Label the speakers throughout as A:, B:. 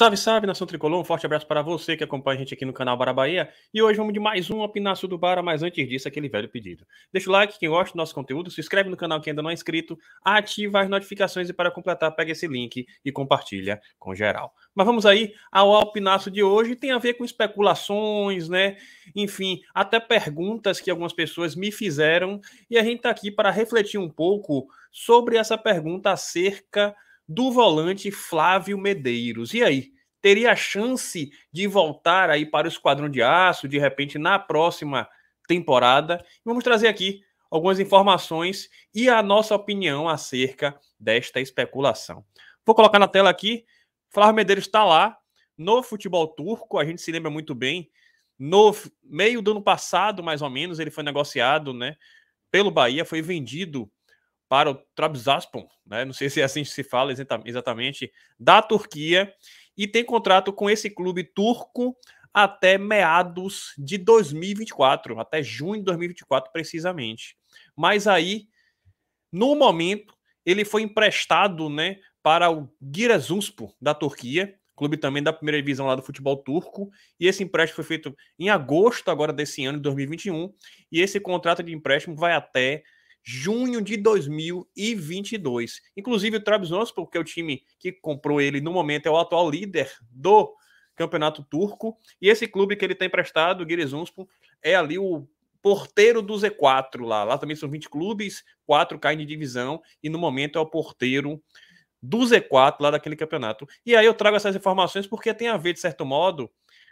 A: Salve, salve, Nação Tricolor. Um forte abraço para você que acompanha a gente aqui no canal Bara Bahia. E hoje vamos de mais um Opinaço do Bara, mas antes disso, aquele velho pedido. Deixa o like, quem gosta do nosso conteúdo, se inscreve no canal quem ainda não é inscrito, ativa as notificações e para completar, pega esse link e compartilha com geral. Mas vamos aí ao Opinaço de hoje. Tem a ver com especulações, né? Enfim, até perguntas que algumas pessoas me fizeram. E a gente está aqui para refletir um pouco sobre essa pergunta acerca do volante Flávio Medeiros. E aí, teria a chance de voltar aí para o Esquadrão de Aço, de repente, na próxima temporada. Vamos trazer aqui algumas informações e a nossa opinião acerca desta especulação. Vou colocar na tela aqui. Flávio Medeiros está lá no futebol turco, a gente se lembra muito bem. No meio do ano passado, mais ou menos, ele foi negociado né, pelo Bahia, foi vendido para o Trabzonspor, né? não sei se é assim que se fala exatamente, da Turquia e tem contrato com esse clube turco até meados de 2024, até junho de 2024 precisamente. Mas aí, no momento, ele foi emprestado, né, para o Giresunspor da Turquia, clube também da primeira divisão lá do futebol turco, e esse empréstimo foi feito em agosto agora desse ano, de 2021, e esse contrato de empréstimo vai até junho de 2022. Inclusive, o Trabzon Trabzonspor, é o time que comprou ele no momento, é o atual líder do campeonato turco. E esse clube que ele tem emprestado, o Giresunspor, é ali o porteiro do Z4 lá. Lá também são 20 clubes, 4 caem de divisão, e no momento é o porteiro do Z4 lá daquele campeonato. E aí eu trago essas informações porque tem a ver, de certo modo,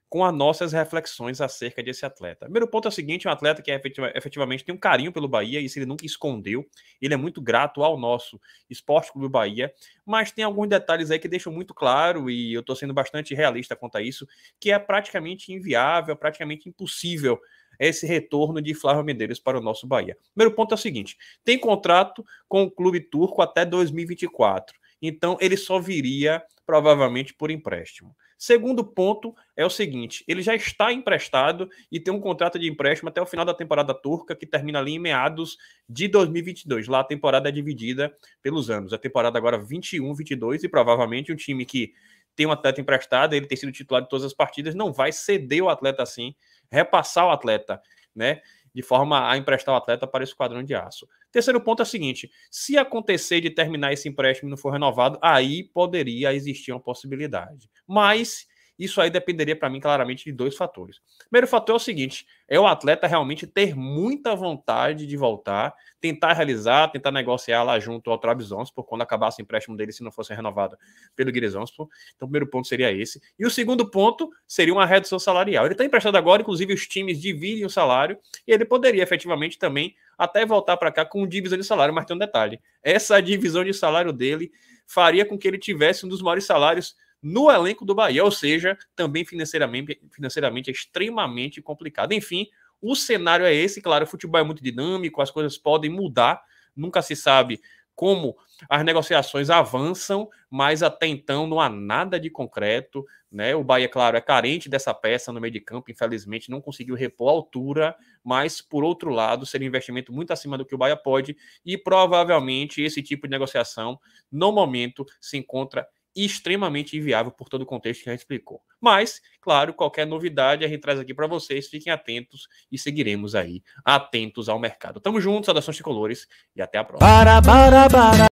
A: com as nossas reflexões acerca desse atleta. Primeiro ponto é o seguinte: um atleta que é efetivamente tem um carinho pelo Bahia, isso ele nunca escondeu. Ele é muito grato ao nosso Esporte Clube Bahia, mas tem alguns detalhes aí que deixam muito claro, e eu estou sendo bastante realista quanto a isso, que é praticamente inviável, praticamente impossível esse retorno de Flávio Medeiros para o nosso Bahia. Primeiro ponto é o seguinte: tem contrato com o clube turco até 2024. Então ele só viria provavelmente por empréstimo. Segundo ponto é o seguinte: ele já está emprestado e tem um contrato de empréstimo até o final da temporada turca, que termina ali em meados de 2022. Lá a temporada é dividida pelos anos. A temporada agora 21, 22 e provavelmente um time que tem um atleta emprestado, ele tem sido titular de todas as partidas, não vai ceder o atleta assim, repassar o atleta, né? de forma a emprestar o atleta para esse quadrão de aço. Terceiro ponto é o seguinte: se acontecer de terminar esse empréstimo e não for renovado, aí poderia existir uma possibilidade. Mas isso aí dependeria para mim claramente de dois fatores. Primeiro fator é o seguinte: é o atleta realmente ter muita vontade de voltar, tentar realizar, tentar negociar lá junto ao Trabzonspor quando acabasse o empréstimo dele se não fosse renovado pelo Giresanspor. Então, o primeiro ponto seria esse. E o segundo ponto seria uma redução salarial. Ele está emprestado agora, inclusive os times dividem o salário e ele poderia efetivamente também até voltar para cá com divisão de salário, mas tem um detalhe: essa divisão de salário dele faria com que ele tivesse um dos maiores salários no elenco do Bahia, ou seja, também financeiramente, financeiramente é extremamente complicado. Enfim, o cenário é esse, claro, o futebol é muito dinâmico, as coisas podem mudar, nunca se sabe como as negociações avançam, mas até então não há nada de concreto, né? O Bahia, claro, é carente dessa peça no meio de campo, infelizmente não conseguiu repor a altura, mas por outro lado, seria um investimento muito acima do que o Bahia pode e provavelmente esse tipo de negociação no momento se encontra extremamente inviável por todo o contexto que a gente explicou. Mas, claro, qualquer novidade a gente traz aqui para vocês, fiquem atentos e seguiremos aí atentos ao mercado. Tamo junto, saudações colores e até a próxima. Para, para, para.